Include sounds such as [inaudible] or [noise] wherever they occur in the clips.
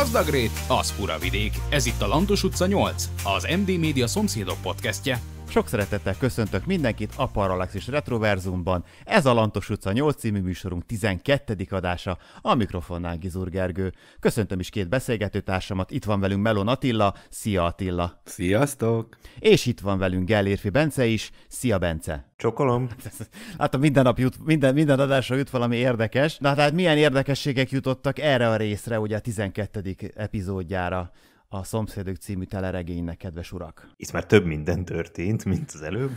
Gazdagrét, az fura vidék. Ez itt a Lantos utca 8, az MD Média szomszédok podcastje. Sok szeretettel köszöntök mindenkit a Parallaxis Retroverzumban. Ez a Lantos utca 8 című műsorunk 12. adása, a mikrofonnál Gizur Gergő. Köszöntöm is két beszélgetőtársamat, itt van velünk Melon Attila, szia Attila! Sziasztok! És itt van velünk Gellérfi Bence is, szia Bence! Csokolom. [laughs] Hát minden nap jut, minden, minden adásra jut valami érdekes. Na hát milyen érdekességek jutottak erre a részre, ugye a 12. epizódjára a Szomszédok című teleregénynek, kedves urak. Itt már több minden történt, mint az előbb.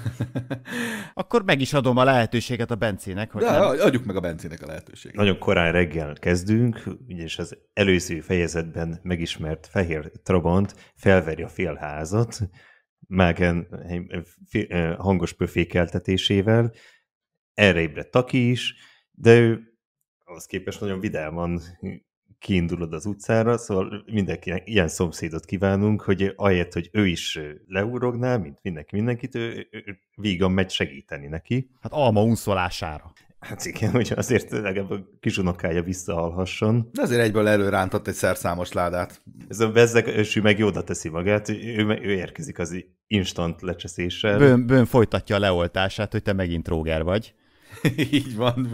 [laughs] Akkor meg is adom a lehetőséget a Bencének. Hogy De, nem... adjuk meg a Bencének a lehetőséget. Nagyon korán reggel kezdünk, ugyanis az előző fejezetben megismert Fehér Trabant felveri a félházat, Mágen eh, hangos pöfékeltetésével, erre ébredt Taki is, de ő ahhoz képest nagyon vidáman kiindulod az utcára, szóval mindenkinek ilyen szomszédot kívánunk, hogy ahelyett, hogy ő is leúrogná, mint mindenki mindenkit, ő, ő, ő vígan megy segíteni neki. Hát alma unszolására. Hát igen, hogy azért legalább a kisunokája visszahallhasson. De azért egyből előrántott egy szerszámos ládát. Ez a vezzegősű meg jóda teszi magát, ő, ő érkezik az instant lecseszéssel. Bőn, bőn folytatja a leoltását, hogy te megint tróger vagy. [laughs] Így van.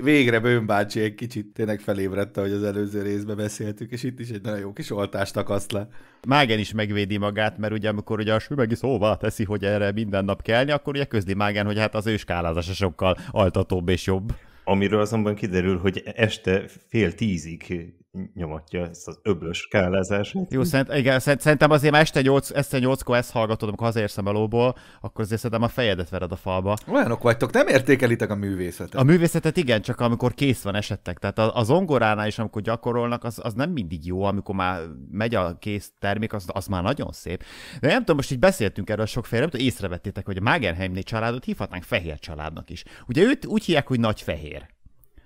Végre Bőn bácsi egy kicsit tényleg felébredte, hogy az előző részben beszéltük, és itt is egy nagyon jó kis oltást akaszt le. Mágen is megvédi magát, mert ugye amikor ugye a Sümegi szóvá teszi, hogy erre minden nap kellni, akkor ugye közli Mágen, hogy hát az ő skálázása sokkal altatóbb és jobb. Amiről azonban kiderül, hogy este fél tízig nyomatja ezt az öblös kállázását. Jó, szerint, igen, szerintem azért már este 8, este 8-kor ezt hallgatod, amikor hazaérsz a melóból, akkor azért szerintem a fejedet vered a falba. Olyanok vagytok, nem értékelitek a művészetet. A művészetet igen, csak amikor kész van esettek. Tehát az, az ongoránál is, amikor gyakorolnak, az, az nem mindig jó, amikor már megy a kész termék, az, az már nagyon szép. De nem tudom, most így beszéltünk erről sokféle, nem tudom, észrevettétek, hogy a Magenheimné családot hívhatnánk fehér családnak is. Ugye őt úgy hívják, hogy nagy fehér.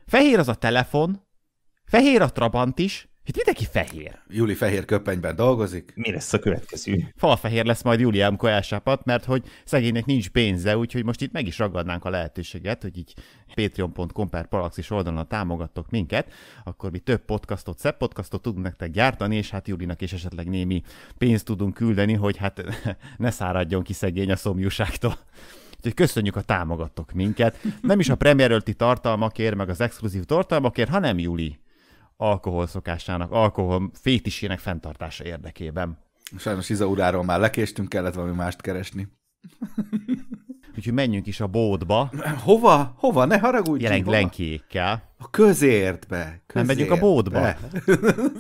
Fehér az a telefon, Fehér a Trabant is. Itt mindenki fehér. Júli fehér köpenyben dolgozik. Mi lesz a következő? Falfehér lesz majd amikor kajásápat, mert hogy szegénynek nincs pénze, úgyhogy most itt meg is ragadnánk a lehetőséget, hogy így patreon.com per Palaxis oldalon támogattok minket, akkor mi több podcastot, szebb podcastot tudunk nektek gyártani, és hát Julinak is esetleg némi pénzt tudunk küldeni, hogy hát [laughs] ne száradjon ki szegény a szomjúságtól. Úgyhogy köszönjük, a támogattok minket. Nem is a premierölti tartalmakért, meg az exkluzív tartalmakért, hanem Júli alkohol szokásának, alkohol fétisének fenntartása érdekében. Sajnos Izauráról már lekéstünk, kellett valami mást keresni. [laughs] Úgyhogy menjünk is a bódba. Hova? Hova? Ne haragudj! Jelen lenkiékkel. A közértbe. Közért Nem megyünk a bódba.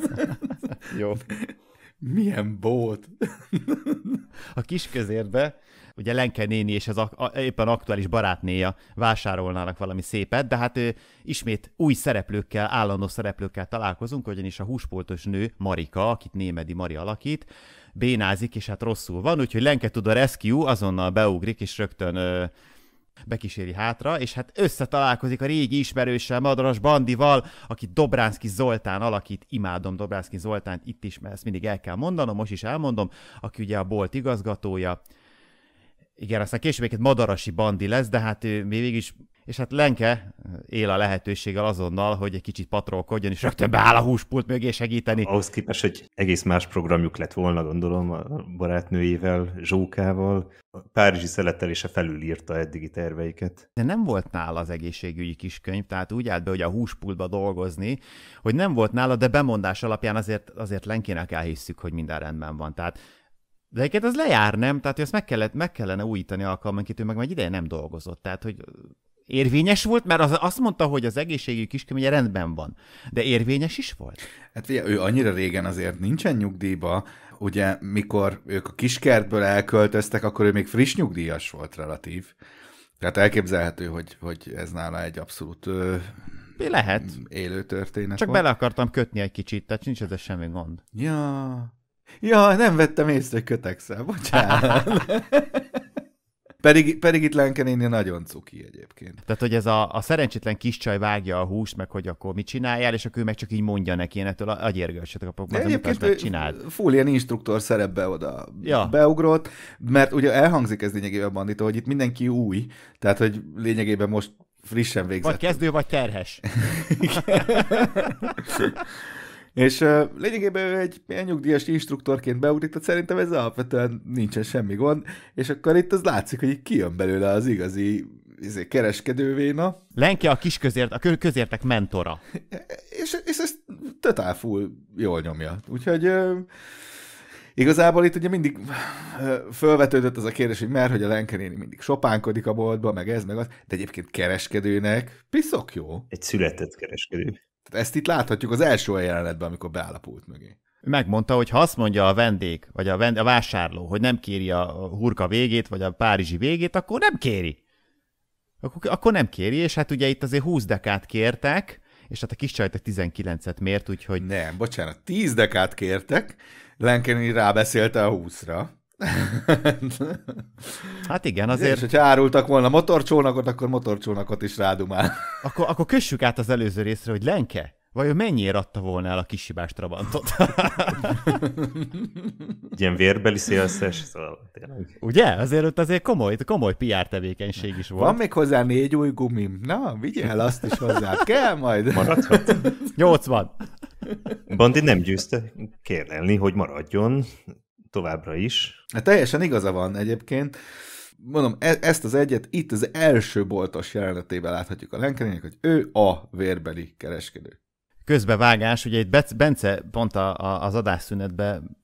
[laughs] Jó. Milyen bót? a kis közértbe ugye Lenke néni és az a, a, éppen aktuális barátnéja vásárolnának valami szépet, de hát ő, ismét új szereplőkkel, állandó szereplőkkel találkozunk, ugyanis a húspoltos nő Marika, akit Némedi Mari alakít, bénázik, és hát rosszul van, úgyhogy Lenke tud a rescue, azonnal beugrik, és rögtön ö, bekíséri hátra, és hát összetalálkozik a régi ismerőssel, Madaras Bandival, akit Dobránszki Zoltán alakít, imádom Dobránszki Zoltánt, itt is, mert ezt mindig el kell mondanom, most is elmondom, aki ugye a bolt igazgatója, igen, aztán később egy Madarasi Bandi lesz, de hát ő még is és hát Lenke él a lehetőséggel azonnal, hogy egy kicsit patrolkodjon, és rögtön beáll a húspult mögé segíteni. Ahhoz képest, hogy egész más programjuk lett volna, gondolom, a barátnőjével, Zsókával, a Párizsi szeletelése felülírta eddigi terveiket. De nem volt nála az egészségügyi kiskönyv, tehát úgy állt be, hogy a húspultba dolgozni, hogy nem volt nála, de bemondás alapján azért, azért Lenkének elhisszük, hogy minden rendben van. Tehát de egyébként az lejár, nem? Tehát, hogy ezt meg, kellett, meg kellene újítani alkalmanként, ő meg már ideje nem dolgozott. Tehát, hogy érvényes volt, mert az, azt mondta, hogy az egészségügyi kiskönyve rendben van, de érvényes is volt. Hát ugye ő annyira régen azért nincsen nyugdíjba, ugye mikor ők a kiskertből elköltöztek, akkor ő még friss nyugdíjas volt relatív. Tehát elképzelhető, hogy, hogy ez nála egy abszolút ö, lehet. élő történet Csak volt. bele akartam kötni egy kicsit, tehát nincs ez semmi gond. Ja, Ja, nem vettem észre, hogy kötekszel, bocsánat. [laughs] pedig, pedig itt Lenke nagyon cuki egyébként. Tehát, hogy ez a, a szerencsétlen kiscsaj vágja a húst, meg hogy akkor mit csináljál, és akkor ő meg csak így mondja neki, én ettől agyérgősötök a pokmat, egyébként meg csinál. Full ilyen instruktor szerepbe oda ja. beugrott, mert ugye elhangzik ez lényegében a bandita, hogy itt mindenki új, tehát, hogy lényegében most frissen végzett. Vagy kezdő, vagy terhes. [laughs] És uh, lényegében ő egy ilyen nyugdíjas instruktorként beugrik, tehát szerintem ez alapvetően nincsen semmi gond, és akkor itt az látszik, hogy kijön belőle az igazi izé, kereskedővéna. Lenke a kis közért, a közértek mentora. [laughs] És, és ezt totál full jól nyomja. Úgyhogy uh, Igazából itt ugye mindig felvetődött az a kérdés, hogy mert hogy a Lenke néni mindig sopánkodik a boltba, meg ez, meg az, de egyébként kereskedőnek piszok jó. Egy született kereskedő. Tehát ezt itt láthatjuk az első jelenetben, amikor beáll a pult mögé. Megmondta, hogy ha azt mondja a vendég, vagy a, vend- a vásárló, hogy nem kéri a hurka végét, vagy a párizsi végét, akkor nem kéri. Akkor, akkor nem kéri, és hát ugye itt azért 20 dekát kértek, és hát a kis csajta 19-et mért, úgyhogy... Nem, bocsánat, 10 dekát kértek, Lenkeni rábeszélte a 20-ra. [laughs] hát igen, azért... És hogyha árultak volna motorcsónakot, akkor motorcsónakot is rádumál. [laughs] akkor, akkor kössük át az előző részre, hogy Lenke, vajon mennyiért adta volna el a kisibás Trabantot? Ilyen vérbeli szélszes, szóval tényleg. Ugye? Azért ott azért komoly, komoly PR tevékenység is volt. Van még hozzá négy új gumim. Na, vigyél el azt is hozzá. Kell majd. Maradhat. 80. Bandi nem győzte kérlelni, hogy maradjon, továbbra is. Hát teljesen igaza van egyébként. Mondom, e- ezt az egyet itt az első boltos jelenetében láthatjuk a Lenkerének, hogy ő a vérbeli kereskedő. Közbevágás, ugye itt Bence pont a, a, az adásszünetben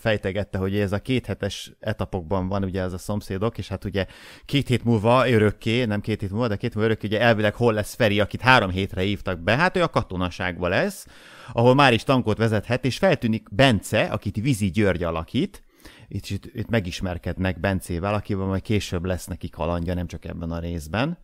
fejtegette, hogy ez a két hetes etapokban van ugye ez a szomszédok, és hát ugye két hét múlva örökké, nem két hét múlva, de két múlva örökké, ugye elvileg hol lesz Feri, akit három hétre hívtak be, hát ő a katonaságban lesz, ahol már is tankot vezethet, és feltűnik Bence, akit Vizi György alakít, itt, itt, itt megismerkednek Bencével, akivel majd később lesz neki kalandja, nem csak ebben a részben,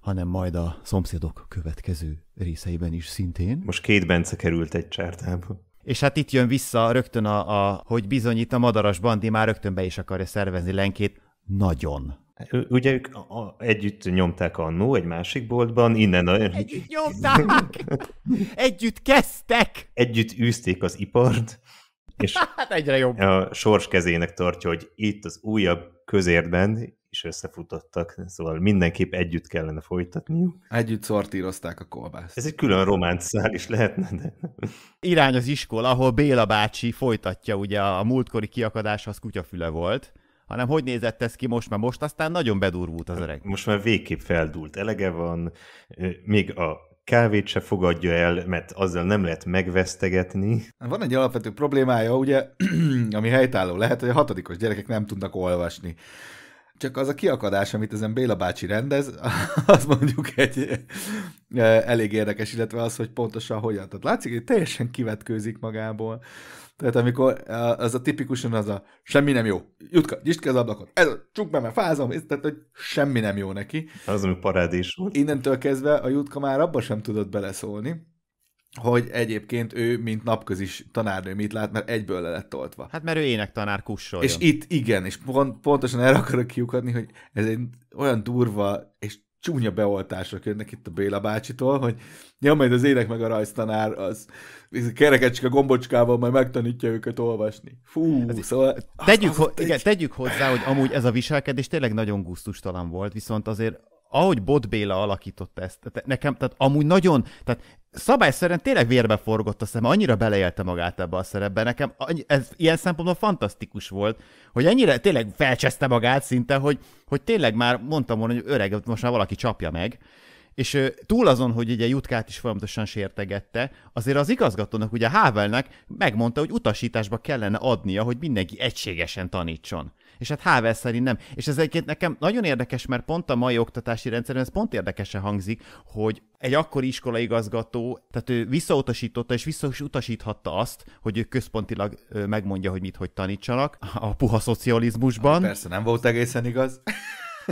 hanem majd a szomszédok következő részeiben is szintén. Most két Bence került egy csártába. És hát itt jön vissza rögtön a, a hogy bizony itt a madaras bandi már rögtön be is akarja szervezni Lenkét. Nagyon. Ugye ők a, a, együtt nyomták annó egy másik boltban, innen a... Együtt nyomták! együtt kezdtek! Együtt űzték az ipart, és [laughs] hát egyre jobb. a sors kezének tartja, hogy itt az újabb közérben is összefutottak, szóval mindenképp együtt kellene folytatniuk. Együtt szortírozták a kolbászt. Ez egy külön román is lehetne, de... Irány az iskola, ahol Béla bácsi folytatja, ugye a múltkori kiakadás az kutyafüle volt, hanem hogy nézett ez ki most, mert most aztán nagyon bedurvult az hát öreg. Most már végképp feldult, elege van, még a kávét se fogadja el, mert azzal nem lehet megvesztegetni. Van egy alapvető problémája, ugye, [clears throat] ami helytálló lehet, hogy a hatodikos gyerekek nem tudnak olvasni. Csak az a kiakadás, amit ezen Béla bácsi rendez, [laughs] az mondjuk egy elég érdekes, illetve az, hogy pontosan hogyan. Tehát látszik, hogy teljesen kivetkőzik magából. Tehát amikor az a tipikusan az a semmi nem jó, jutka, nyisd ki az ablakot, ez a csuk be, mert fázom, tehát hogy semmi nem jó neki. Az, ami parádés volt. Innentől kezdve a jutka már abba sem tudott beleszólni, hogy egyébként ő, mint napközis tanárnő mit lát, mert egyből le lett toltva. Hát mert ő énektanár kussoljon. És itt igen, és pont, pontosan erre akarok kiukadni, hogy ez egy olyan durva és csúnya beoltások jönnek itt a Béla bácsitól, hogy ja, majd az ének meg a rajztanár, az kerekecske gombocskával majd megtanítja őket olvasni. Fú, ez szóval... Tegyük, ho- egy... igen, tegyük hozzá, hogy amúgy ez a viselkedés tényleg nagyon gusztustalan volt, viszont azért ahogy Bot Béla alakította ezt, tehát nekem, tehát amúgy nagyon, tehát szerint tényleg vérbe forgott a szem, annyira beleélte magát ebbe a szerepbe, nekem ez ilyen szempontból fantasztikus volt, hogy ennyire tényleg felcseszte magát szinte, hogy, hogy tényleg már mondtam volna, hogy öreg, most már valaki csapja meg, és túl azon, hogy ugye Jutkát is folyamatosan sértegette, azért az igazgatónak, ugye hávelnek, megmondta, hogy utasításba kellene adnia, hogy mindenki egységesen tanítson. És hát hável szerint nem. És ez egyébként nekem nagyon érdekes, mert pont a mai oktatási rendszerben ez pont érdekesen hangzik, hogy egy akkori iskolaigazgató, tehát ő visszautasította és visszautasíthatta azt, hogy ő központilag megmondja, hogy mit hogy tanítsanak a puha szocializmusban. Ah, persze, nem volt egészen igaz.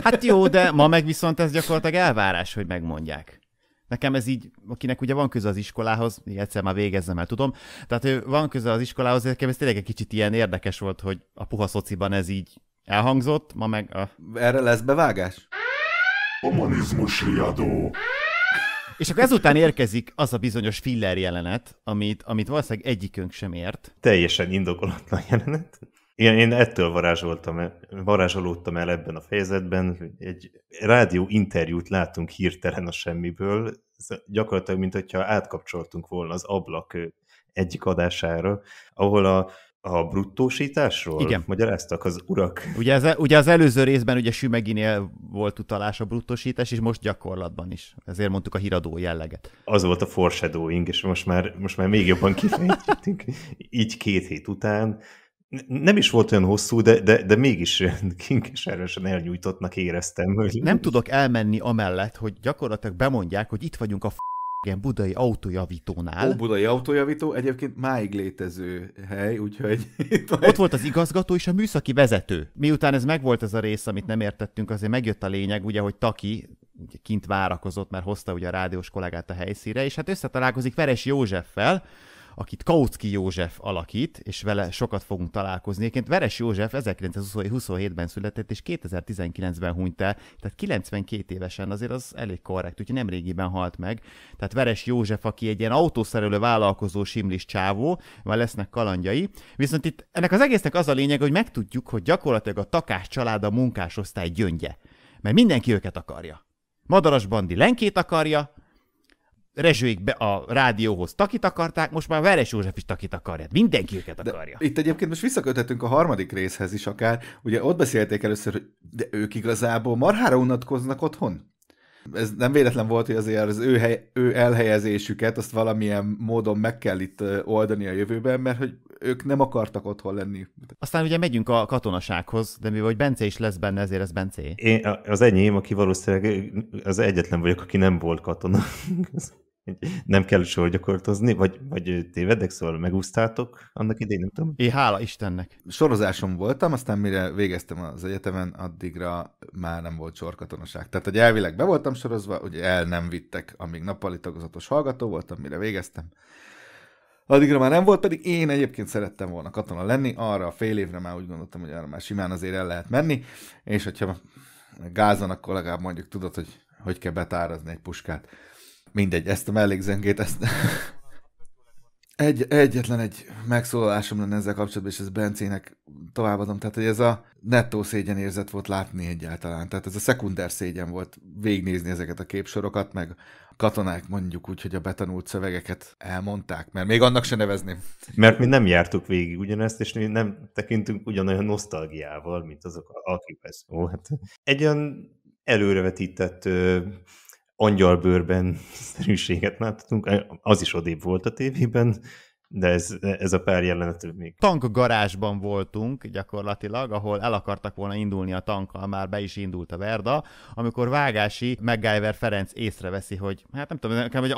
Hát jó, de ma meg viszont ez gyakorlatilag elvárás, hogy megmondják. Nekem ez így, akinek ugye van köze az iskolához, még egyszer már végezzem el, tudom, tehát ő van köze az iskolához, nekem ez tényleg egy kicsit ilyen érdekes volt, hogy a puha szociban ez így elhangzott, ma meg a... Erre lesz bevágás? Humanizmus riadó. És akkor ezután érkezik az a bizonyos filler jelenet, amit, amit valószínűleg egyikünk sem ért. Teljesen indokolatlan jelenet. Igen, én ettől varázsoltam, varázsolódtam el ebben a fejezetben, hogy egy rádió interjút látunk hirtelen a semmiből, Ez gyakorlatilag, mint hogyha átkapcsoltunk volna az ablak egyik adására, ahol a a bruttósításról Igen. magyaráztak az urak. Ugye, az, ugye az előző részben ugye Sümeginél volt utalás a bruttósítás, és most gyakorlatban is. Ezért mondtuk a híradó jelleget. Az volt a foreshadowing, és most már, most már még jobban kifejtettünk [laughs] így két hét után, nem is volt olyan hosszú, de, de, de mégis [laughs] kinkes erősen elnyújtottnak éreztem. Hogy... Nem tudok elmenni amellett, hogy gyakorlatilag bemondják, hogy itt vagyunk a f***en budai autójavítónál. Ó, budai autójavító egyébként máig létező hely, úgyhogy... [laughs] Ott volt az igazgató és a műszaki vezető. Miután ez megvolt ez a rész, amit nem értettünk, azért megjött a lényeg, ugye, hogy Taki kint várakozott, mert hozta ugye a rádiós kollégát a helyszíre, és hát összetalálkozik Veres Józseffel, akit Kautsky József alakít, és vele sokat fogunk találkozni. Egyébként Veres József 1927-ben született, és 2019-ben hunyt el, tehát 92 évesen azért az elég korrekt, úgyhogy nem régiben halt meg. Tehát Veres József, aki egy ilyen autószerelő vállalkozó simlis csávó, mert lesznek kalandjai. Viszont itt ennek az egésznek az a lényeg, hogy megtudjuk, hogy gyakorlatilag a takás család a munkásosztály gyöngye. Mert mindenki őket akarja. Madaras Bandi Lenkét akarja, Rezsőik be a rádióhoz takit akarták, most már Veres József is takit akarja. Mindenki őket akarja. De itt egyébként most visszaköthetünk a harmadik részhez is akár. Ugye ott beszélték először, hogy de ők igazából marhára unatkoznak otthon. Ez nem véletlen volt, hogy azért az ő, hely, ő elhelyezésüket azt valamilyen módon meg kell itt oldani a jövőben, mert hogy ők nem akartak otthon lenni. Aztán ugye megyünk a katonasághoz, de mi vagy Bence is lesz benne, ezért ez Bence. Én az enyém, aki valószínűleg az egyetlen vagyok, aki nem volt katona nem kell gyakorlatozni, vagy, vagy tévedek, szóval megúsztátok annak idején, nem tudom. Én hála Istennek. Sorozásom voltam, aztán mire végeztem az egyetemen, addigra már nem volt sorkatonaság. Tehát, hogy elvileg be voltam sorozva, ugye el nem vittek, amíg nappali tagozatos hallgató voltam, mire végeztem. Addigra már nem volt, pedig én egyébként szerettem volna katona lenni, arra a fél évre már úgy gondoltam, hogy arra már simán azért el lehet menni, és hogyha gázon akkor legalább mondjuk tudod, hogy hogy kell betárazni egy puskát. Mindegy, ezt a mellékzengét, ezt... [laughs] Egy, egyetlen egy megszólalásom lenne ezzel kapcsolatban, és ez Bencének továbbadom, tehát hogy ez a nettó szégyen érzet volt látni egyáltalán, tehát ez a szekunder szégyen volt végignézni ezeket a képsorokat, meg katonák mondjuk úgy, hogy a betanult szövegeket elmondták, mert még annak se nevezném. Mert mi nem jártuk végig ugyanezt, és mi nem tekintünk ugyanolyan nosztalgiával, mint azok, akik ezt. Ó, hát egy olyan előrevetített angyalbőrben szerűséget láttunk, az is odébb volt a tévében, de ez, ez a pár jelenet még. Tank garázsban voltunk gyakorlatilag, ahol el akartak volna indulni a tankkal, már be is indult a Verda, amikor vágási MacGyver Ferenc észreveszi, hogy hát nem tudom, nekem egy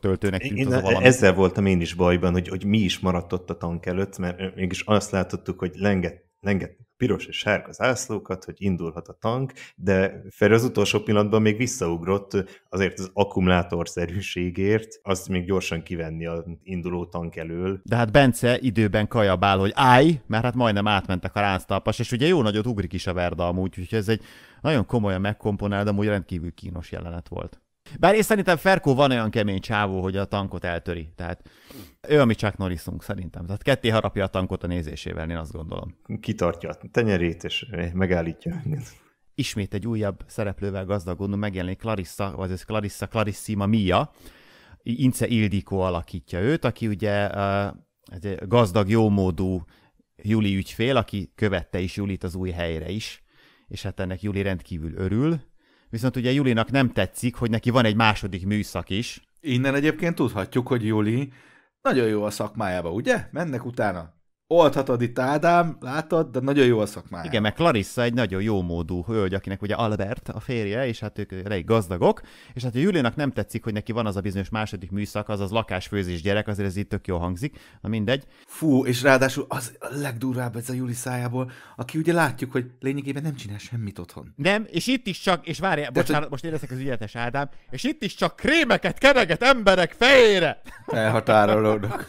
töltőnek tűnt én, az a valami. Ezzel voltam én is bajban, hogy, hogy mi is maradt ott a tank előtt, mert mégis azt látottuk, hogy lengett lengetni a piros és sárga zászlókat, hogy indulhat a tank, de fel az utolsó pillanatban még visszaugrott azért az akkumulátorszerűségért, azt még gyorsan kivenni az induló tank elől. De hát Bence időben kajabál, hogy állj, mert hát majdnem átmentek a ránctalpas, és ugye jó nagyot ugrik is a verda amúgy, úgyhogy ez egy nagyon komolyan megkomponált, de amúgy rendkívül kínos jelenet volt. Bár én szerintem Ferkó van olyan kemény csávó, hogy a tankot eltöri. Tehát ő ami csak Norrisunk szerintem. Tehát ketté harapja a tankot a nézésével, én azt gondolom. Kitartja a tenyerét, és megállítja. Ismét egy újabb szereplővel gazdagodunk, megjelenik Clarissa, ez Clarissa, Clarissima Mia. Ince Ildikó alakítja őt, aki ugye eh, egy gazdag, jómódú Juli ügyfél, aki követte is Julit az új helyre is, és hát ennek Juli rendkívül örül, Viszont ugye Julinak nem tetszik, hogy neki van egy második műszak is. Innen egyébként tudhatjuk, hogy Juli nagyon jó a szakmájába, ugye? Mennek utána oldhatod itt Ádám, látod, de nagyon jó a szakmája. Igen, meg Clarissa egy nagyon jó módú hölgy, akinek ugye Albert a férje, és hát ők elég gazdagok, és hát a Júliának nem tetszik, hogy neki van az a bizonyos második műszak, az az lakásfőzés gyerek, azért ez itt tök jól hangzik, na mindegy. Fú, és ráadásul az a legdurvább ez a Juli szájából, aki ugye látjuk, hogy lényegében nem csinál semmit otthon. Nem, és itt is csak, és várj, bocsánat, hogy... most érezek az ügyetes Ádám, és itt is csak krémeket kereget emberek fejére! Elhatárolódok. [laughs]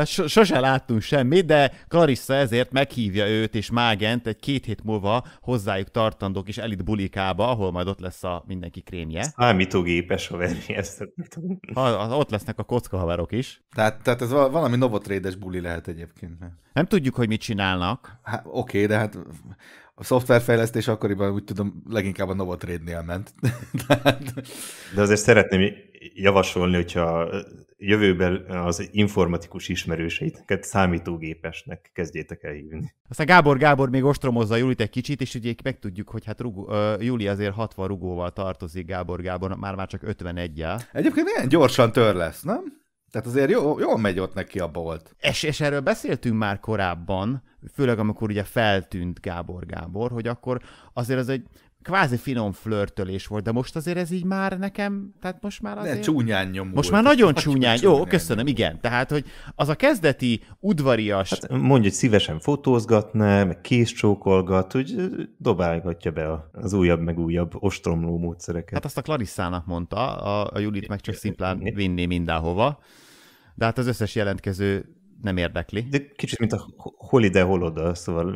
Tehát so- sose láttunk semmit, de Clarissa ezért meghívja őt és Mágent egy két hét múlva hozzájuk tartandók és elit bulikába, ahol majd ott lesz a mindenki krémje. Számítógépes haverni ezt. Ha, ott lesznek a kocka haverok is. Tehát, tehát ez valami novotrédes buli lehet egyébként. Nem tudjuk, hogy mit csinálnak. Hát, oké, de hát a szoftverfejlesztés akkoriban úgy tudom, leginkább a Novotrade-nél ment. [laughs] De azért szeretném javasolni, hogyha jövőben az informatikus ismerőseiteket számítógépesnek kezdjétek el hívni. Aztán Gábor Gábor még ostromozza Julit egy kicsit, és ugye megtudjuk, hogy hát rugó, uh, Juli azért 60 rugóval tartozik Gábor Gábor, már már csak 51-jel. Egyébként milyen gyorsan tör lesz, nem? Tehát azért jó, jól megy ott neki a bolt. És, és erről beszéltünk már korábban, főleg amikor ugye feltűnt Gábor Gábor, hogy akkor azért az egy kvázi finom flörtölés volt, de most azért ez így már nekem, tehát most már azért... Ne, csúnyán nyomult. Most már nagyon csúnyán, csúnyán jó, köszönöm, nyomult. igen. Tehát, hogy az a kezdeti udvarias... Hát mondja, hogy szívesen fotózgatná, meg késcsókolgat, hogy dobálgatja be az újabb meg újabb ostromló módszereket. Hát azt a Clarissának mondta, a, a Judit meg csak szimplán vinni mindenhova, de hát az összes jelentkező nem érdekli. De kicsit, mint a Holiday Holoda, szóval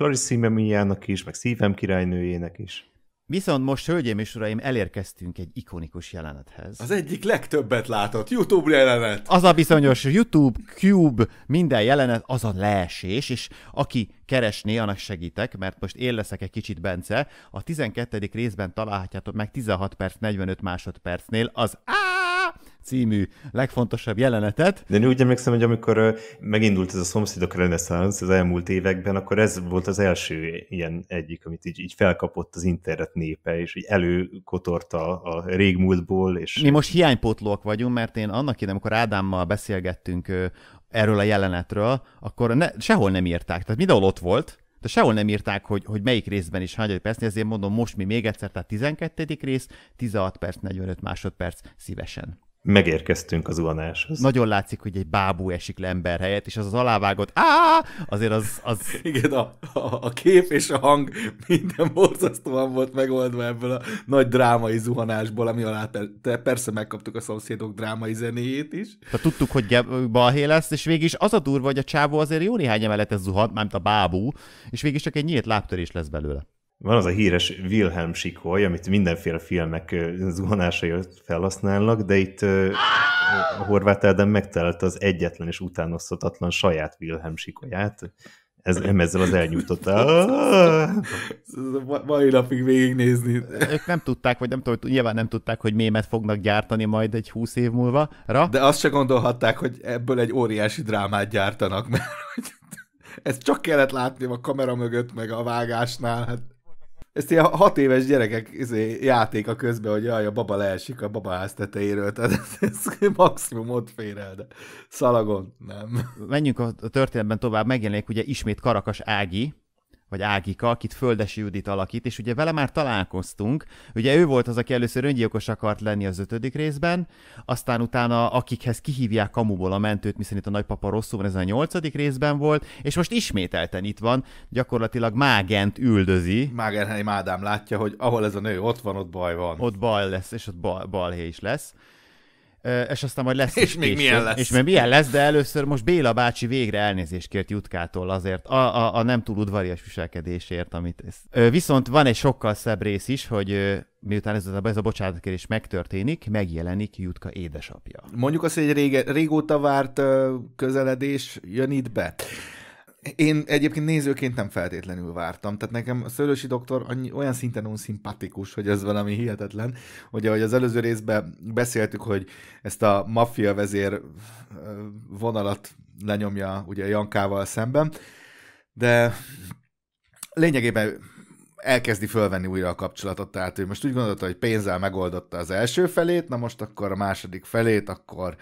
Clarice Mimiának is, meg Szívem királynőjének is. Viszont most, hölgyeim és uraim, elérkeztünk egy ikonikus jelenethez. Az egyik legtöbbet látott YouTube jelenet. Az a bizonyos YouTube, Cube, minden jelenet, az a leesés, és aki keresné, annak segítek, mert most én leszek egy kicsit Bence. A 12. részben találhatjátok meg 16 perc 45 másodpercnél az á című legfontosabb jelenetet. De én úgy emlékszem, hogy amikor megindult ez a szomszédok reneszánsz az elmúlt években, akkor ez volt az első ilyen egyik, amit így, így felkapott az internet népe, és így előkotorta a régmúltból. És... Mi most hiánypótlóak vagyunk, mert én annak idején, amikor Ádámmal beszélgettünk erről a jelenetről, akkor ne, sehol nem írták. Tehát mindenhol ott volt, de sehol nem írták, hogy, hogy melyik részben is hányadik percnél, ezért mondom most mi még egyszer, tehát 12. rész, 16 perc, 45 másodperc szívesen megérkeztünk az uhanáshoz. Nagyon látszik, hogy egy bábú esik le ember helyett, és az az alávágott, á, azért az... az... [laughs] Igen, a, a, a, kép és a hang minden borzasztóan volt megoldva ebből a nagy drámai zuhanásból, ami alá te, persze megkaptuk a szomszédok drámai zenéjét is. Tehát tudtuk, hogy balhé lesz, és végig is az a durva, hogy a csávó azért jó néhány emeletet zuhant, mármint a bábú, és végig csak egy nyílt lábtörés lesz belőle. Van az a híres Wilhelm sikoly, amit mindenféle filmek zuhanásai felhasználnak, de itt a horvát Ádám megtalált az egyetlen és utánozhatatlan saját Wilhelm sikolyát, ez, ezzel az elnyújtotta. Mai napig végignézni. Ők nem tudták, vagy nem tudom, nyilván nem tudták, hogy mémet fognak gyártani majd egy húsz év múlva. Ra? De azt se gondolhatták, hogy ebből egy óriási drámát gyártanak, mert ezt csak kellett látni a kamera mögött, meg a vágásnál. Hát ezt ilyen hat éves gyerekek izé, játék a közben, hogy jaj, a baba leesik a ház tetejéről, tehát ez, ez maximum ott fér el, de szalagon nem. Menjünk a történetben tovább, megjelenik ugye ismét Karakas Ági, vagy Ágika, akit Földesi Judit alakít, és ugye vele már találkoztunk. Ugye ő volt az, aki először öngyilkos akart lenni az ötödik részben, aztán utána akikhez kihívják kamuból a mentőt, miszerint a nagypapa rosszul van, ez a nyolcadik részben volt, és most ismételten itt van, gyakorlatilag Mágent üldözi. Mágenheim mádám látja, hogy ahol ez a nő ott van, ott baj van. Ott baj lesz, és ott bal, balhé is lesz és aztán majd lesz. [laughs] És még milyen lesz. És még milyen lesz, de először most Béla bácsi végre elnézést kért Jutkától azért, a, a, a nem túl udvarias viselkedésért, amit ez. Viszont van egy sokkal szebb rész is, hogy miután ez a, ez a bocsánatkérés megtörténik, megjelenik Jutka édesapja. Mondjuk azt, hogy egy rége, régóta várt közeledés jön itt be. Én egyébként nézőként nem feltétlenül vártam, tehát nekem a Szőlősi doktor annyi, olyan szinten unszimpatikus, hogy ez valami hihetetlen, hogy ahogy az előző részben beszéltük, hogy ezt a maffia vezér vonalat lenyomja ugye Jankával szemben, de lényegében elkezdi fölvenni újra a kapcsolatot, tehát ő most úgy gondolta, hogy pénzzel megoldotta az első felét, na most akkor a második felét, akkor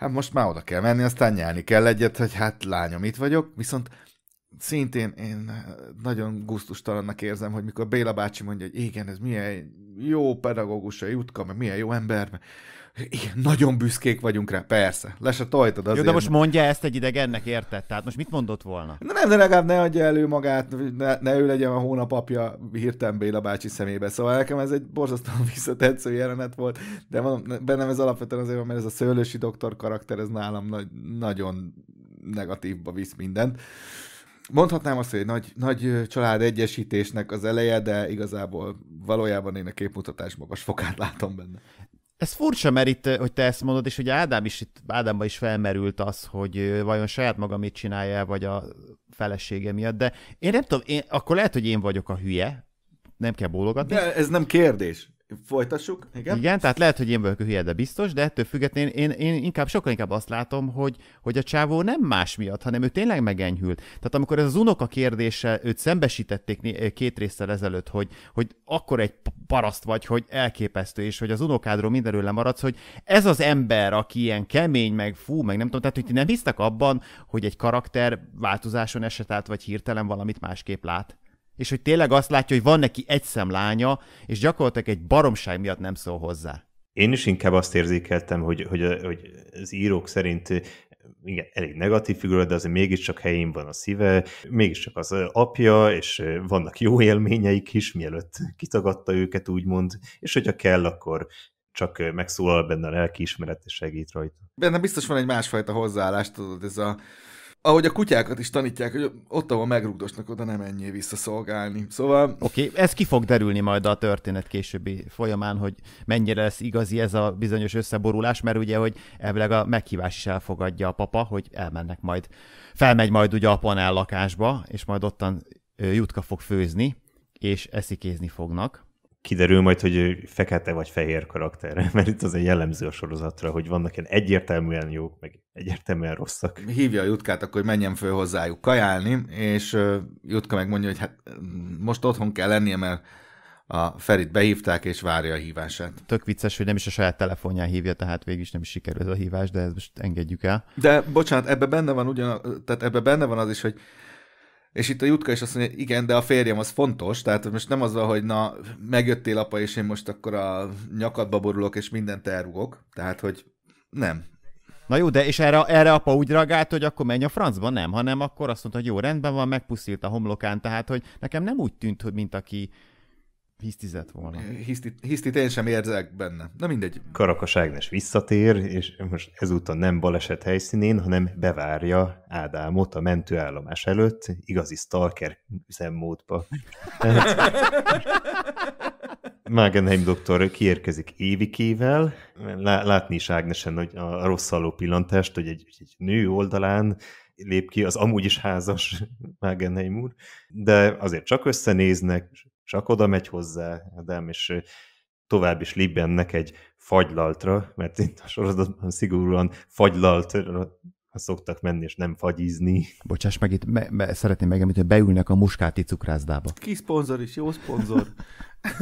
hát most már oda kell menni, aztán nyelni kell egyet, hogy hát lányom, itt vagyok, viszont szintén én eh, nagyon guztustalannak érzem, hogy mikor Béla bácsi mondja, hogy igen, ez milyen jó pedagógusa, Jutka, mert milyen jó ember, mert igen, nagyon büszkék vagyunk rá, persze. Le a tojtod azért. Jó, de most mondja ezt egy idegennek, érted? Tehát most mit mondott volna? Na nem, de legalább ne adja elő magát, ne, ne ő legyen a hónap apja hirtelen Béla bácsi szemébe. Szóval nekem ez egy borzasztóan [laughs] visszatetsző jelenet volt, de mondom, bennem ez alapvetően azért van, mert ez a szőlősi doktor karakter, ez nálam nagy, nagyon negatívba visz mindent. Mondhatnám azt, hogy egy nagy, nagy család egyesítésnek az eleje, de igazából valójában én a képmutatás magas fokát látom benne. Ez furcsa, mert itt, hogy te ezt mondod, és ugye Ádám is itt, Ádámba is felmerült az, hogy vajon saját maga mit csinálja, vagy a felesége miatt, de én nem tudom, én, akkor lehet, hogy én vagyok a hülye, nem kell bólogatni. De ez nem kérdés. Folytassuk, igen. Igen, tehát lehet, hogy én vagyok hülye, de biztos, de ettől függetlenül én, én, inkább, sokkal inkább azt látom, hogy, hogy a csávó nem más miatt, hanem ő tényleg megenyhült. Tehát amikor ez az unoka kérdéssel őt szembesítették két résszel ezelőtt, hogy, hogy akkor egy paraszt vagy, hogy elképesztő, és hogy az unokádról mindenről lemaradsz, hogy ez az ember, aki ilyen kemény, meg fú, meg nem tudom, tehát hogy ti nem hisztek abban, hogy egy karakter változáson esett át, vagy hirtelen valamit másképp lát? és hogy tényleg azt látja, hogy van neki egy szemlánya, és gyakorlatilag egy baromság miatt nem szól hozzá. Én is inkább azt érzékeltem, hogy, hogy, hogy az írók szerint igen, elég negatív figura, de azért mégiscsak helyén van a szíve, mégiscsak az apja, és vannak jó élményeik is, mielőtt kitagadta őket, úgymond, és hogyha kell, akkor csak megszólal benne a ismeret, és segít rajta. Benne biztos van egy másfajta hozzáállás, tudod, ez a ahogy a kutyákat is tanítják, hogy ott, ahol megrugdosnak, oda nem ennyi visszaszolgálni. Szóval... Oké, okay, ez ki fog derülni majd a történet későbbi folyamán, hogy mennyire lesz igazi ez a bizonyos összeborulás, mert ugye, hogy elvileg a meghívás is elfogadja a papa, hogy elmennek majd, felmegy majd ugye a panel lakásba, és majd ottan Jutka fog főzni, és eszikézni fognak kiderül majd, hogy fekete vagy fehér karakter, [laughs] mert itt az egy jellemző a sorozatra, hogy vannak ilyen egyértelműen jók, meg egyértelműen rosszak. Hívja a Jutkát, akkor hogy menjen föl hozzájuk kajálni, és Jutka megmondja, hogy hát mm, most otthon kell lennie, mert a Ferit behívták, és várja a hívását. Tök vicces, hogy nem is a saját telefonján hívja, tehát végül is nem is sikerül ez a hívás, de ezt most engedjük el. De bocsánat, ebbe benne van ugyan, tehát ebbe benne van az is, hogy és itt a Jutka is azt mondja, igen, de a férjem az fontos, tehát most nem az van, hogy na, megjöttél apa, és én most akkor a nyakadba borulok, és mindent elrugok. Tehát, hogy nem. Na jó, de és erre, erre apa úgy reagált, hogy akkor menj a francba? Nem, hanem akkor azt mondta, hogy jó, rendben van, megpuszílt a homlokán, tehát hogy nekem nem úgy tűnt, hogy mint aki hisztizett volna. Hisztit, hisztit én sem érzek benne. Na mindegy. Karakas Ágnes visszatér, és most ezúttal nem baleset helyszínén, hanem bevárja Ádámot a mentőállomás előtt, igazi stalker üzemmódba. [laughs] Magenheim doktor kiérkezik Évikével, látni is Ágnesen hogy a rosszalló pillantást, hogy egy, egy nő oldalán lép ki az amúgy is házas Magenheim úr, de azért csak összenéznek, csak oda megy hozzá Ádám, is tovább is libbennek egy fagylaltra, mert itt a sorozatban szigorúan fagylaltra szoktak menni, és nem fagyizni. Bocsáss meg, itt me- me- szeretném megemlíteni, hogy beülnek a muskáti cukrászdába. Ki szponzor is, jó szponzor. [laughs] [laughs]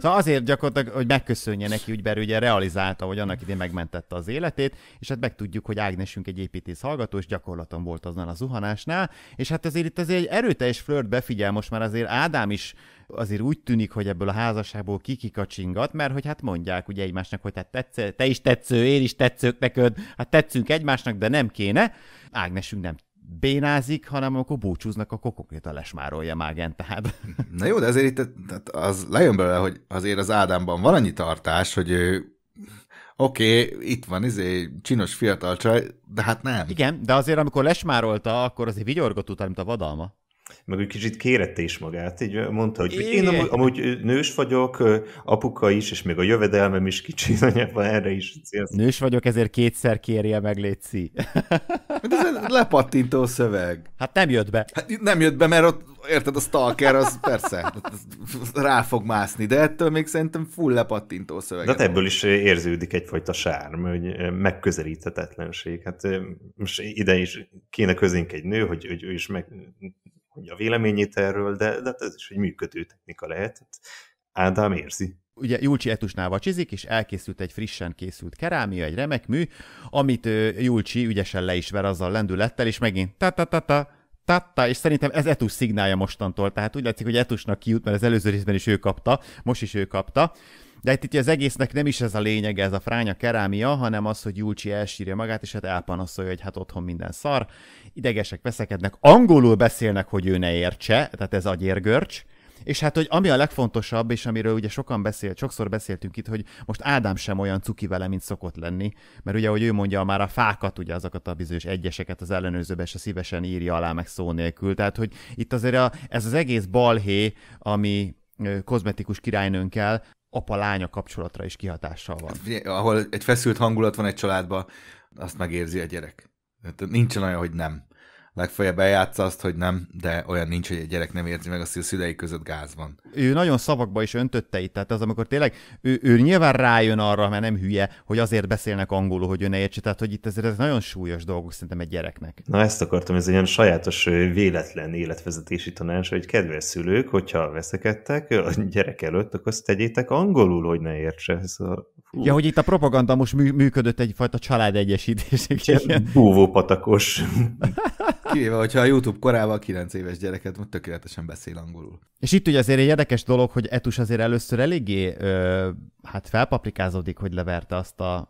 szóval azért gyakorlatilag, hogy megköszönje neki, úgy mert ugye realizálta, hogy annak idén megmentette az életét, és hát megtudjuk, hogy Ágnesünk egy építész hallgató, és gyakorlaton volt azon a zuhanásnál, és hát azért itt azért egy erőteljes flört befigyel, most már azért Ádám is azért úgy tűnik, hogy ebből a házasságból kikikacsingat, mert hogy hát mondják ugye egymásnak, hogy hát tetsz, te is tetsző, én is tetszők neköd, hát tetszünk egymásnak, de nem kéne. Ágnesünk nem bénázik, hanem amikor búcsúznak, akkor konkrétan lesmárolja Mágen, tehát. [laughs] Na jó, de azért itt tehát az lejön belőle, hogy azért az Ádámban van annyi tartás, hogy ő oké, okay, itt van izé csinos fiatal csaj, de hát nem. Igen, de azért amikor lesmárolta, akkor azért vigyorgott utána, mint a vadalma meg egy kicsit kérette is magát, így mondta, hogy Igen. én amúgy, amúgy nős vagyok, apuka is, és még a jövedelmem is kicsi, anyában [laughs] erre is. Sziasztok. Nős vagyok, ezért kétszer kérje meg, Léci. Hát ez egy lepattintó szöveg. Hát nem jött be. Hát nem jött be, mert ott, érted, a stalker az persze hát rá fog mászni, de ettől még szerintem full lepattintó szöveg. De hát ebből is érződik egyfajta sárm, hogy megközelíthetetlenség. Hát most ide is kéne közénk egy nő, hogy, hogy ő is meg mondja a véleményét erről, de, de hát ez is egy működő technika lehet. Hát Ádám érzi. Ugye Julcsi etusnál vacsizik, és elkészült egy frissen készült kerámia, egy remek mű, amit Julcsi ügyesen le is ver azzal lendülettel, és megint ta-ta-ta-ta, Tatta, és szerintem ez Etus szignálja mostantól, tehát úgy látszik, hogy Etusnak kijut, mert az előző részben is ő kapta, most is ő kapta, de itt, itt az egésznek nem is ez a lényege, ez a fránya kerámia, hanem az, hogy Júlcsi elsírja magát, és hát elpanaszolja, hogy hát otthon minden szar, idegesek veszekednek, angolul beszélnek, hogy ő ne értse, tehát ez a gyérgörcs. és hát, hogy ami a legfontosabb, és amiről ugye sokan beszélt, sokszor beszéltünk itt, hogy most Ádám sem olyan cuki vele, mint szokott lenni, mert ugye, hogy ő mondja már a fákat, ugye azokat a bizonyos egyeseket az ellenőrzőbe, se szívesen írja alá meg szó nélkül. Tehát, hogy itt azért a, ez az egész balhé, ami kozmetikus királynőnkkel, apa-lánya kapcsolatra is kihatással van. Hát ahol egy feszült hangulat van egy családban, azt megérzi a gyerek. Hát nincs nincsen olyan, hogy nem legfeljebb eljátsz azt, hogy nem, de olyan nincs, hogy egy gyerek nem érzi meg azt, hogy a szülei között gáz van. Ő nagyon szavakba is öntötte itt, tehát az, amikor tényleg ő, ő nyilván rájön arra, mert nem hülye, hogy azért beszélnek angolul, hogy ő ne értse, tehát hogy itt ezért ez nagyon súlyos dolgok szerintem egy gyereknek. Na ezt akartam, ez egy olyan sajátos véletlen életvezetési tanács, hogy kedves szülők, hogyha veszekedtek a gyerek előtt, akkor azt tegyétek angolul, hogy ne értse. Szóval, ja, hogy itt a propaganda most működött egyfajta családegyesítés. Búvópatakos [laughs] Kivéve, hogyha a YouTube korával 9 éves gyereket tökéletesen beszél angolul. És itt ugye azért egy érdekes dolog, hogy Etus azért először eléggé ö, hát felpaprikázódik, hogy leverte azt a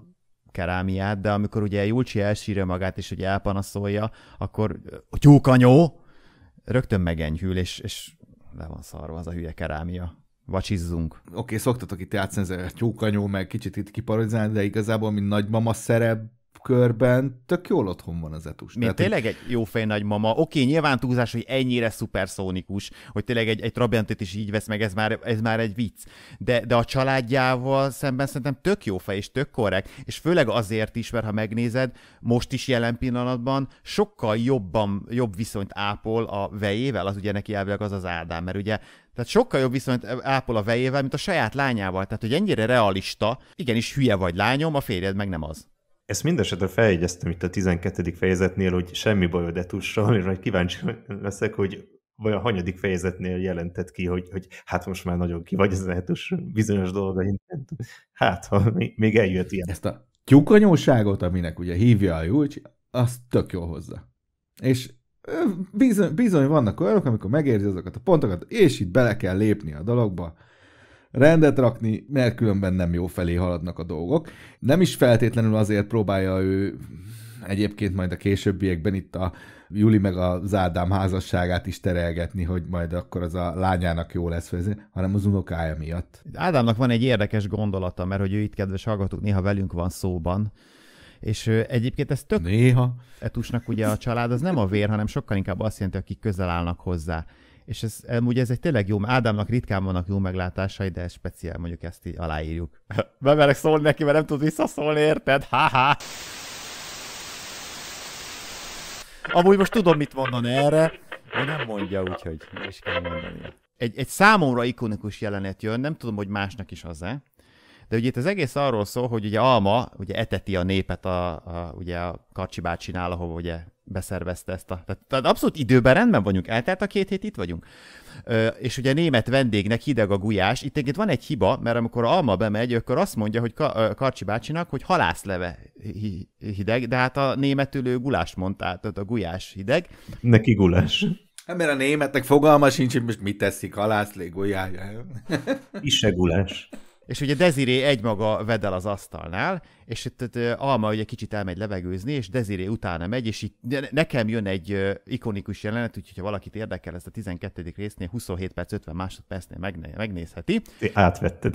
kerámiát, de amikor ugye Julcsi elsírja magát, és ugye elpanaszolja, akkor tyúkanyó rögtön megenyhül, és, és le van szarva az a hülye kerámia vacsizzunk. Oké, okay, szoktatok itt játszani ez a tyúkanyó, meg kicsit itt kiparodizálni, de igazából, mint nagymama szerep, körben tök jól otthon van az etus. Mi, Tehát, tényleg egy jó fej mama. Oké, nyilván túlzás, hogy ennyire szuperszónikus, hogy tényleg egy, egy Trabiantet is így vesz meg, ez már, ez már egy vicc. De, de a családjával szemben szerintem tök jó fej és tök korrekt, és főleg azért is, mert ha megnézed, most is jelen pillanatban sokkal jobban, jobb viszonyt ápol a vejével, az ugye neki elvileg az az Ádám, mert ugye tehát sokkal jobb viszonyt ápol a vejével, mint a saját lányával. Tehát, hogy ennyire realista, igenis hülye vagy lányom, a férjed meg nem az. Ezt mindesetre feljegyeztem itt a 12. fejezetnél, hogy semmi baj a detussal, amire majd kíváncsi leszek, hogy vagy a hanyadik fejezetnél jelentett ki, hogy, hogy hát most már nagyon ki vagy az lehetős bizonyos dolgain. Hát, ha még eljött ilyen. Ezt a tyúkanyóságot, aminek ugye hívja a Júlcs, azt tök jól hozza. És bizony, bizony vannak olyanok, amikor megérzi azokat a pontokat, és itt bele kell lépni a dologba, rendet rakni, mert különben nem jó felé haladnak a dolgok. Nem is feltétlenül azért próbálja ő egyébként majd a későbbiekben itt a Juli meg az Ádám házasságát is terelgetni, hogy majd akkor az a lányának jó lesz, hanem az unokája miatt. Ádámnak van egy érdekes gondolata, mert hogy ő itt, kedves hallgatók, néha velünk van szóban, és egyébként ez tök... Néha. Etusnak ugye a család az nem a vér, hanem sokkal inkább azt jelenti, akik közel állnak hozzá és ez, amúgy ez egy tényleg jó, Ádámnak ritkán vannak jó meglátásai, de ez speciál, mondjuk ezt így aláírjuk. Bemerek [laughs] szólni neki, mert nem tud visszaszólni, érted? Ha-ha! Amúgy most tudom, mit mondani erre, de nem mondja, úgyhogy nem is kell mondani. Egy, egy számomra ikonikus jelenet jön, nem tudom, hogy másnak is az-e, de ugye itt az egész arról szól, hogy ugye Alma ugye eteti a népet a, a ugye a Karcsi bácsinál, ahova ugye beszervezte ezt a... Tehát, tehát abszolút időben rendben vagyunk, eltelt a két hét, itt vagyunk. Ö, és ugye német vendégnek hideg a gulyás, itt, egyébként van egy hiba, mert amikor Alma bemegy, akkor azt mondja, hogy Ka- Karcsi bácsinak, hogy halászleve hideg, de hát a németülő gulás mondta, tehát a gulyás hideg. Neki gulás. Hát mert a németnek fogalma sincs, hogy most mit teszik, halászlé, gulyája. Is se gulás. És ugye Desiré egymaga vedel az asztalnál, és itt, itt Alma ugye kicsit elmegy levegőzni, és Desiree utána megy, és itt nekem jön egy ikonikus jelenet, úgyhogy ha valakit érdekel ezt a 12. résznél, 27 perc 50 másodpercnél megnézheti. Ti átvetted.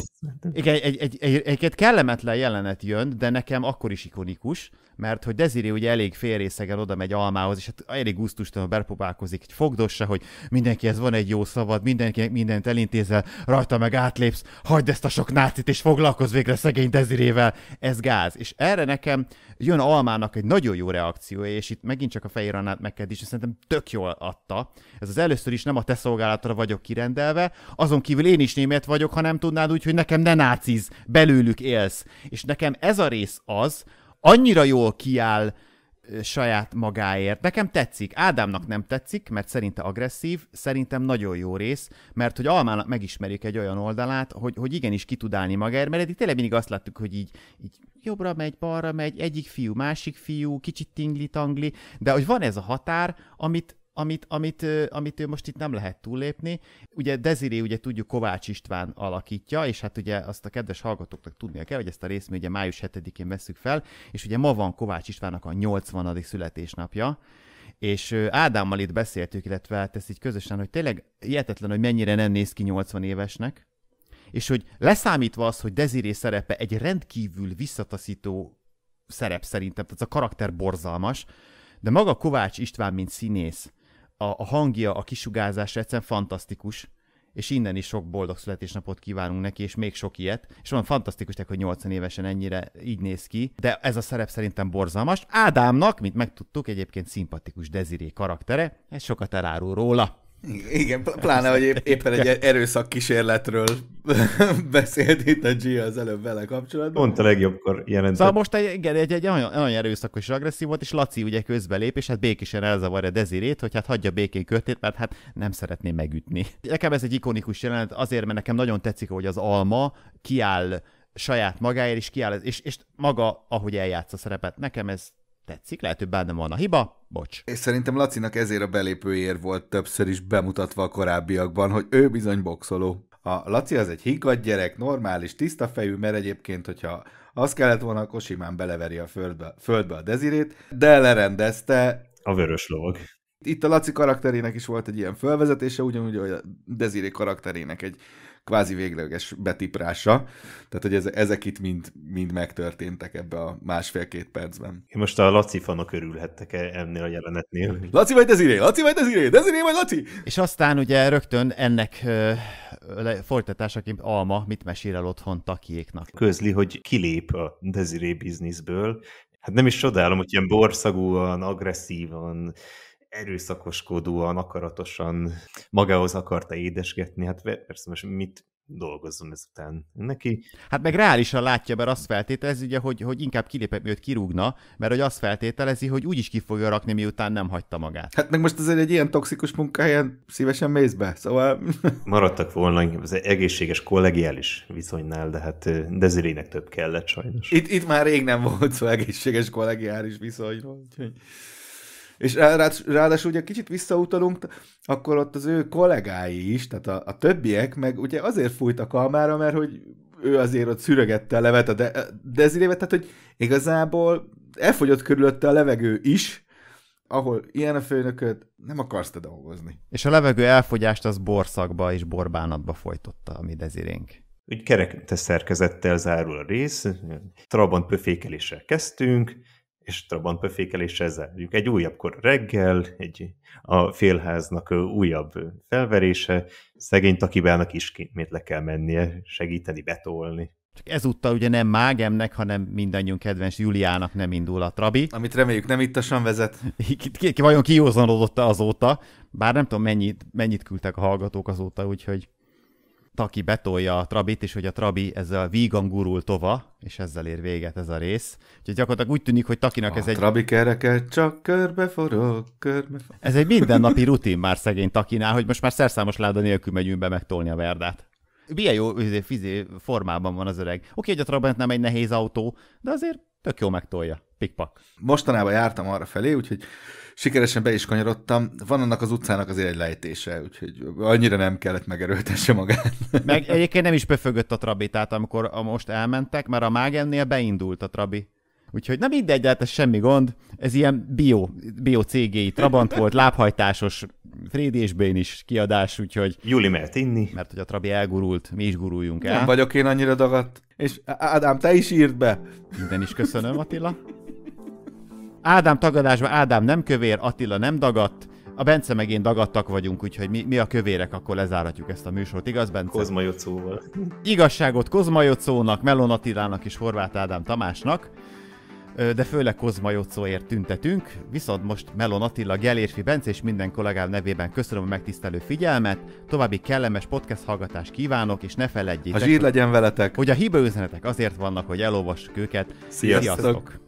Igen, egy, egy, egy, egy, kellemetlen jelenet jön, de nekem akkor is ikonikus, mert hogy Desiree ugye elég félrészegen oda megy Almához, és hát elég gusztustan berpróbálkozik, hogy fogdossa, hogy mindenkihez van egy jó szavad, mindenki mindent elintézel, rajta meg átlépsz, hagyd ezt a sok nácit, és foglalkozz végre szegény Desirével. Ez gá gáz. És erre nekem jön Almának egy nagyon jó reakciója, és itt megint csak a fehér Annát meg kell is, szerintem tök jól adta. Ez az először is nem a te szolgálatra vagyok kirendelve, azon kívül én is német vagyok, ha nem tudnád úgy, hogy nekem ne náciz, belőlük élsz. És nekem ez a rész az, annyira jól kiáll saját magáért. Nekem tetszik, Ádámnak nem tetszik, mert szerinte agresszív, szerintem nagyon jó rész, mert hogy Almának megismerjük egy olyan oldalát, hogy, hogy igenis ki tud állni magáért, mert eddig tényleg mindig azt láttuk, hogy így, így jobbra megy, balra megy, egyik fiú, másik fiú, kicsit tingli-tangli, de hogy van ez a határ, amit amit, amit, amit ő most itt nem lehet túllépni. Ugye Deziré, ugye tudjuk, Kovács István alakítja, és hát ugye azt a kedves hallgatóknak tudnia kell, hogy ezt a részt mi ugye május 7-én veszük fel, és ugye ma van Kovács Istvánnak a 80. születésnapja, és Ádámmal itt beszéltük, illetve hát ezt így közösen, hogy tényleg hihetetlen, hogy mennyire nem néz ki 80 évesnek, és hogy leszámítva az, hogy Deziré szerepe egy rendkívül visszataszító szerep szerintem, tehát a karakter borzalmas, de maga Kovács István, mint színész, a, a hangja, a kisugázás egyszerűen fantasztikus, és innen is sok boldog születésnapot kívánunk neki, és még sok ilyet. És van fantasztikus hogy 80 évesen ennyire így néz ki, de ez a szerep szerintem borzalmas. Ádámnak, mint megtudtuk, egyébként szimpatikus Deziré karaktere, ez sokat elárul róla. Igen, pláne, hogy épp, éppen egy kísérletről [laughs] beszélt itt a Gia az előbb vele kapcsolatban. Pont a legjobbkor jelentett. Szóval most egy, igen, egy, egy olyan, olyan erőszakos és agresszív volt, és Laci ugye közbelép, és hát békésen elzavarja Dezirét, hogy hát hagyja békén körtét, mert hát nem szeretné megütni. Nekem ez egy ikonikus jelenet, azért, mert nekem nagyon tetszik, hogy az alma kiáll saját magáért, és kiáll, és, és maga, ahogy eljátsz a szerepet. Nekem ez tetszik, lehet, hogy bennem van a hiba, bocs. És szerintem Lacinak ezért a belépőjér volt többször is bemutatva a korábbiakban, hogy ő bizony boxoló. A Laci az egy higgadt gyerek, normális, tiszta fejű, mert egyébként, hogyha az kellett volna, akkor simán beleveri a földbe, földbe a dezirét, de lerendezte. A vörös lovag. Itt a Laci karakterének is volt egy ilyen fölvezetése, ugyanúgy, hogy a Desiré karakterének egy kvázi végleges betiprása. Tehát, hogy ez, ezek itt mind, mind megtörténtek ebbe a másfél-két percben. Én most a Laci fanok örülhettek e- ennél a jelenetnél. [laughs] Laci vagy Deziré, Laci vagy Deziré, Deziré vagy Laci! És aztán ugye rögtön ennek folytatásaként Alma mit mesél el otthon takiéknak. Közli, hogy kilép a Deziré bizniszből, Hát nem is csodálom, hogy ilyen borszagúan, agresszívan, erőszakoskodóan, akaratosan magához akarta édesgetni, hát persze most mit dolgozzon ezután neki. Hát meg reálisan látja, mert azt feltételezi, ugye, hogy, hogy inkább kilépett, mielőtt kirúgna, mert hogy azt feltételezi, hogy úgyis ki fogja rakni, miután nem hagyta magát. Hát meg most azért egy ilyen toxikus munkahelyen szívesen mész be, szóval... [laughs] Maradtak volna az egészséges kollegiális viszonynál, de hát Dezirének több kellett sajnos. Itt, itt már rég nem volt szó egészséges kollegiális viszonyról, úgyhogy... És rá, ráadásul ugye kicsit visszautalunk, akkor ott az ő kollégái is, tehát a, a többiek meg ugye azért fújt a kalmára, mert hogy ő azért ott szüregette a levet a de, dezirévet, tehát hogy igazából elfogyott körülötte a levegő is, ahol ilyen a főnököt nem akarsz te dolgozni. És a levegő elfogyást az borszakba és borbánatba folytotta a mi dezirénk. Úgy kerekte szerkezettel zárul a rész, Trabant pöfékeléssel kezdtünk, és Trabant pöfékeléssel ezzel. Egy újabb kor reggel, egy a félháznak újabb felverése, szegény takibának mit le kell mennie, segíteni, betolni. Csak ezúttal ugye nem mágemnek, hanem mindannyiunk kedvenc Juliának nem indul a trabi. Amit reméljük nem ittasan vezet. Vajon kiózanodott azóta, bár nem tudom mennyit, mennyit küldtek a hallgatók azóta, úgyhogy Taki betolja a Trabit, és hogy a Trabi ezzel vígan gurul tova, és ezzel ér véget ez a rész. Úgyhogy gyakorlatilag úgy tűnik, hogy Takinak a ez egy... Trabi kereket csak körbeforog, körbeforog. Ez egy mindennapi rutin már szegény Takinál, hogy most már szerszámos láda nélkül megyünk be megtolni a verdát. Milyen jó izé, fizé formában van az öreg. Oké, hogy a Trabant nem egy nehéz autó, de azért tök jó megtolja. Pikpak. Mostanában jártam arra felé, úgyhogy sikeresen be is kanyarodtam. Van annak az utcának azért egy lejtése, úgyhogy annyira nem kellett megerőltesse magát. [laughs] Meg egyébként nem is pöfögött a trabi, tehát amikor a most elmentek, mert a mágennél beindult a trabi. Úgyhogy nem mindegy, hát ez semmi gond. Ez ilyen bio, bio cégéi Trabant volt, lábhajtásos, Frédi és Bén is kiadás, úgyhogy... Júli mert inni. Mert hogy a Trabi elgurult, mi is guruljunk el. Nem vagyok én annyira dagadt. És Ádám, te is írd be! Minden is köszönöm, Attila. Ádám tagadásba, Ádám nem kövér, Attila nem dagadt, a Bence meg én dagadtak vagyunk, úgyhogy mi, mi a kövérek, akkor lezáratjuk ezt a műsort, igaz Bence? Kozma Jocóval. Igazságot Kozma Jocónak, Melon Attilának és Horváth Ádám Tamásnak, de főleg Kozma Jocóért tüntetünk, viszont most Melon Attila, Gelérfi Bence és minden kollégám nevében köszönöm a megtisztelő figyelmet, további kellemes podcast hallgatást kívánok, és ne feledjétek, a zsír legyen veletek. hogy a hiba üzenetek azért vannak, hogy elolvassuk őket. Sziasztok! Sziasztok.